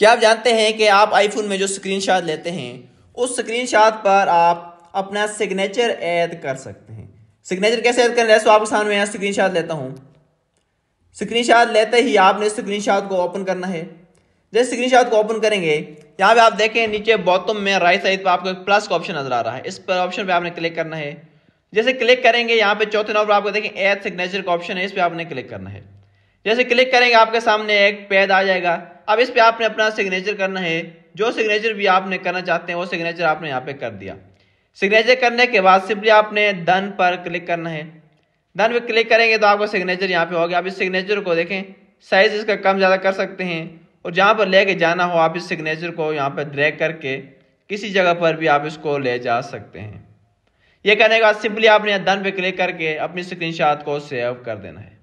क्या आप जानते हैं कि आप आईफोन में जो स्क्रीनशॉट लेते हैं उस स्क्रीनशॉट पर आप अपना सिग्नेचर ऐड कर सकते हैं सिग्नेचर कैसे ऐड करना है सो आपके सामने यहाँ स्क्रीनशॉट लेता हूँ शॉट लेते ही आपने शॉट को ओपन करना है जैसे शॉट को ओपन करेंगे यहाँ पे आप देखें नीचे बॉटम में राइट साइड पर आपको एक प्लस का ऑप्शन नजर आ रहा है इस पर ऑप्शन पे आपने क्लिक करना है जैसे क्लिक करेंगे यहाँ पे चौथे नंबर आपको देखें ऐड सिग्नेचर का ऑप्शन है इस पर आपने क्लिक करना है जैसे क्लिक करेंगे आपके सामने एक पेज आ जाएगा अब इस पर आपने अपना सिग्नेचर करना है जो सिग्नेचर भी आपने करना चाहते हैं वो सिग्नेचर आपने यहाँ पे कर दिया सिग्नेचर करने के बाद सिंपली आपने धन पर क्लिक करना है धन पर क्लिक करेंगे तो आपका सिग्नेचर यहाँ पे हो गया आप इस सिग्नेचर को देखें साइज इसका कम ज़्यादा कर सकते हैं और जहाँ पर लेके जाना हो आप इस सिग्नेचर को यहाँ पर ड्रैग करके किसी जगह पर भी आप इसको ले जा सकते हैं ये करने के बाद सिंपली आपने धन पे क्लिक करके अपनी स्क्रीनशॉट को सेव कर देना है